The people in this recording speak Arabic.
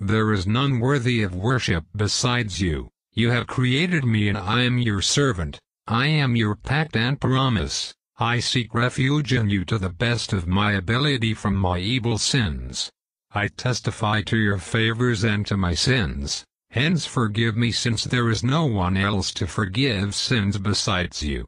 There is none worthy of worship besides you. You have created me and I am your servant. I am your pact and promise. I seek refuge in you to the best of my ability from my evil sins. I testify to your favors and to my sins. Hence forgive me since there is no one else to forgive sins besides you.